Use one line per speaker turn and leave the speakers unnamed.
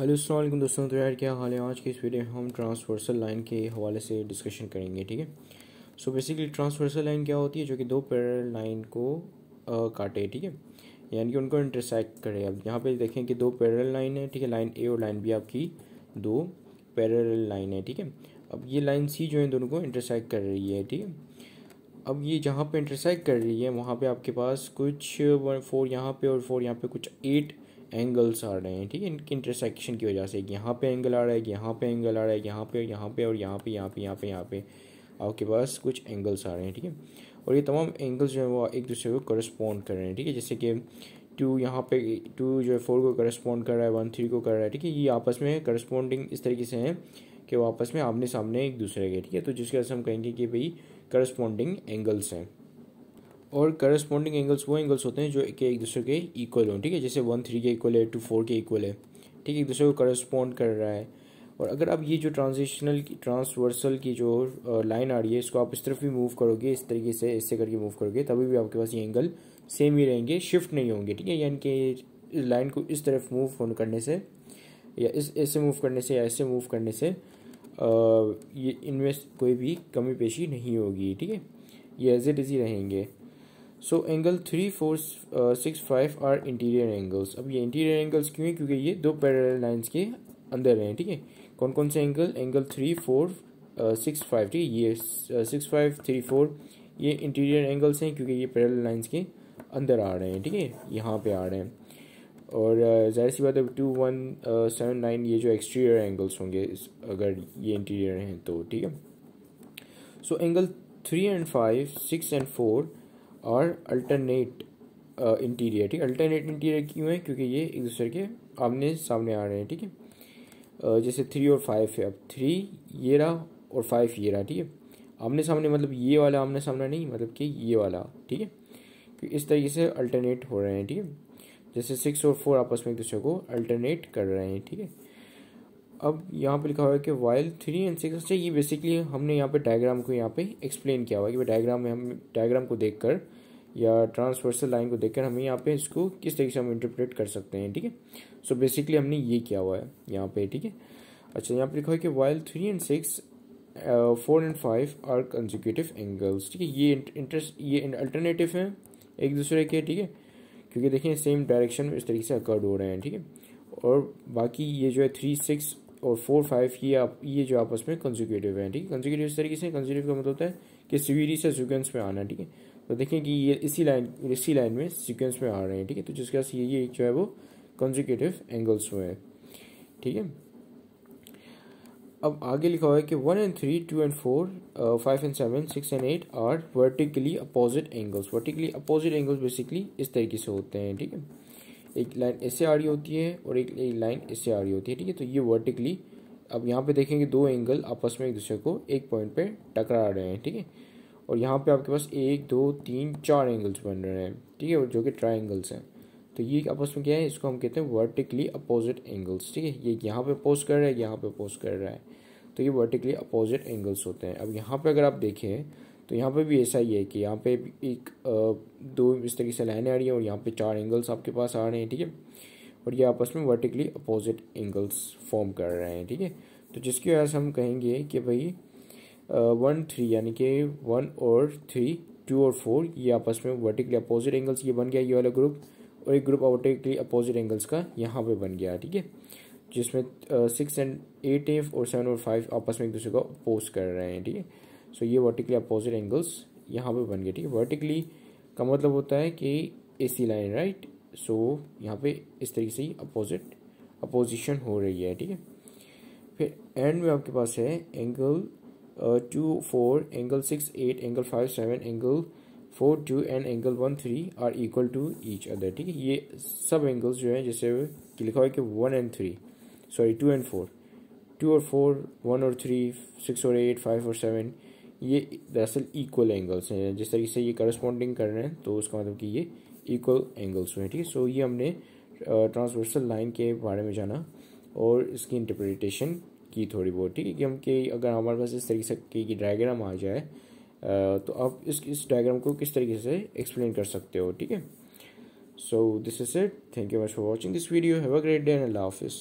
hello अल्लाम दोस्तों तो यार क्या हाल है आज की इस वीडियो में हम ट्रांसवर्सल लाइन के हवाले से डिस्कशन करेंगे ठीक है सो बेसिकली ट्रांसवर्सल लाइन क्या होती है जो कि दो पैरल लाइन को आ, काटे ठीक है यानी कि उनको इंटरसेक्ट करे अब यहाँ पे देखें कि दो पैरल लाइन है ठीक है लाइन ए और लाइन बी आपकी दो पैरल लाइन है ठीक है अब ये लाइन सी जो है दोनों को इंटरसेक्ट कर रही है ठीक है अब ये जहाँ पर इंटरसेक्ट कर रही है वहाँ पर आपके पास कुछ फोर यहाँ पर और फोर यहाँ पर कुछ एट एंगल्स आ रहे हैं ठीक है इनके इंटरसेक्शन की वजह से यहाँ पे एंगल आ रहा है यहाँ पे एंगल आ रहा है यहाँ पे यहाँ पे और यहाँ पे यहाँ पे यहाँ पे यहाँ पे आपके पास कुछ एंगल्स आ रहे हैं ठीक है और ये तमाम एंगल्स जो है वो एक दूसरे को करस्पॉन्ड कर रहे हैं ठीक है जैसे कि टू यहाँ पे टू जो है फोर को करस्पॉन्ड कर रहा है वन थ्री को कर रहा है ठीक है ये आपस में करस्पॉन्डिंग इस तरीके से हैं कि वो आपस में आमने सामने एक दूसरे के ठीक है तो जिसके वजह से हम कहेंगे कि भाई करस्पॉन्डिंग एंगल्स हैं और करस्पॉन्डिंग एंगल्स वो एंगल्स होते हैं जो एक एक दूसरे के इक्वल हों ठीक है जैसे वन थ्री के इक्वल है टू फोर के इक्वल है ठीक है एक दूसरे को करस्पॉन्ड कर रहा है और अगर आप ये जो ट्रांजिशनल ट्रांसवर्सल की जो लाइन आ रही है इसको आप इस तरफ भी मूव करोगे इस तरीके से इससे करके मूव करोगे तभी भी आपके पास ये एंगल सेम ही रहेंगे शिफ्ट नहीं होंगे ठीक है यानी कि लाइन को इस तरफ मूव होने करने से या इस ऐसे मूव करने से या ऐसे मूव करने से आ, ये इनमें कोई भी कमी पेशी नहीं होगी ठीक है ये एज इट इज ही रहेंगे so angle three four six five are interior angles अब ये इंटीरियर एंगल्स क्यों है क्योंकि ये दो पैरल लाइन्स के अंदर हैं ठीक है कौन कौन से angle angle three four six five ठीक है ये सिक्स फाइव थ्री फोर ये इंटीरियर एंगल्स हैं क्योंकि ये पैरल लाइन्स के अंदर आ रहे हैं ठीक है यहाँ पे आ रहे हैं और uh, जाहिर सी बात है टू वन सेवन नाइन ये जो एक्सटीरियर एंगल्स होंगे अगर ये इंटीरियर हैं तो ठीक है so angle three and five six and four और अल्टरनेट इंटीरियर uh, ठीक है अल्टरनेट इंटीरियर क्यों है क्योंकि ये एक दूसरे के आमने सामने आ रहे हैं ठीक है uh, जैसे थ्री और फाइव है अब थ्री ये रहा और फाइव ये रहा ठीक है आमने सामने मतलब ये वाला आमने सामने नहीं मतलब कि ये वाला ठीक है तो इस तरीके से अल्टरनेट हो रहे हैं ठीक है जैसे सिक्स और फोर आपस में एक दूसरे को अल्टरनेट कर रहे हैं ठीक है अब यहाँ पे लिखा हुआ है कि वाइल थ्री एंड सिक्स ये बेसिकली हमने यहाँ पे डायग्राम को यहाँ पे एक्सप्लेन किया हुआ है कि डायग्राम में हम डायग्राम को देखकर या ट्रांसवर्सल लाइन को देखकर हमें यहाँ पे इसको किस तरीके से हम इंटरप्रेट कर सकते हैं ठीक है सो बेसिकली हमने ये किया हुआ है यहाँ पे ठीक है अच्छा यहाँ पे लिखा है कि while three and six four and five are consecutive angles ठीक है ये इंटरेस्ट ये अल्टरनेटिव हैं एक दूसरे के ठीक है क्योंकि देखिए सेम डायरेक्शन में इस तरीके से अकर्ड हो रहे हैं ठीक है और बाकी ये जो है थ्री सिक्स और फोर फाइव ये आप ये जो आपस में कंजिक्यूटिव हैं ठीक है कंजिक्यूटिव इस तरीके से कंजिक्यूटिव का मतलब होता है कि सीवीरी से सिक्वेंस में आना ठीक है तो देखें कि ये इसी लाइन इसी लाइन में सीक्वेंस में आ रहे हैं ठीक है तो जिसके पास ये ये जो है वो कॉन्जिकेटिव एंगल्स हुए हैं ठीक है अब आगे लिखा हुआ है कि one and three two and four five and seven six and eight are vertically opposite angles vertically opposite angles basically इस तरीके से होते हैं ठीक है एक लाइन इससे आ रही होती है और एक एक लाइन इससे आ रही होती है ठीक है तो ये वर्टिकली अब यहाँ पे देखेंगे दो एंगल आपस में एक दूसरे को एक पॉइंट पे टकरा रहे हैं ठीक है और यहाँ पे आपके पास एक दो तीन चार एंगल्स बन रहे हैं ठीक है जो कि ट्राइंगल्स हैं तो ये आपस में क्या है इसको हम कहते हैं वर्टिकली अपोजिट एंगल्स ठीक है ये यहाँ पे पोस्ट कर रहा है यहाँ पे पोस्ट कर रहा है तो ये वर्टिकली अपोजिट एंगल्स होते हैं अब यहाँ पे अगर आप देखें तो यहाँ पे भी ऐसा ही है कि यहाँ पे एक दो इस तरीके से लाइनें आ रही हैं और यहाँ पे चार एंगल्स आपके पास आ रहे हैं ठीक है और ये आपस में वर्टिकली अपोजिट एंगल्स फॉर्म कर रहे हैं ठीक है तो जिसकी वजह से हम कहेंगे कि भाई वन थ्री यानी कि वन और थ्री टू और फोर ये आपस में वर्टिकली अपोजिट एंगल्स ये बन गया ये वाला ग्रुप और एक ग्रुप वर्टिकली अपोजिट एंगल्स का यहाँ पे बन गया ठीक है जिसमें सिक्स एंड एट एफ और सेवन और फाइव आपस में एक दूसरे को अपोज कर रहे हैं ठीक है सो ये वर्टिकली अपोजिट एंगल्स यहाँ पे बन गए ठीक है वर्टिकली का मतलब होता है कि ए सी लाइन राइट सो यहाँ पे इस तरीके से अपोजिट अपोजिशन हो रही है ठीक है फिर एंड में आपके पास है angle two four angle six eight angle five seven angle four two and angle one three are equal to each other ठीक है ये सब एंगल्स जो हैं जैसे कि लिखा हुआ है कि one and three sorry two and four two और फोर वन और थ्री सिक्स और एट फाइव और सेवन ये दरअसल इक्वल एंगल्स हैं जिस तरीके से ये करस्पॉन्डिंग कर रहे हैं तो उसका मतलब कि ये इक्वल एंगल्स हुए हैं ठीक है सो ये हमने ट्रांसवर्सल uh, लाइन के बारे में जाना और इसकी इंटरप्रिटेशन की थोड़ी बहुत ठीक है कि हम अगर हमारे पास इस तरीके से की डायग्राम आ जाए तो आप इस इस डायग्राम को किस तरीके से एक्सप्लेन कर सकते हो ठीक है so this is it thank you much for watching this video have a great day and अल्लाह हाफिज़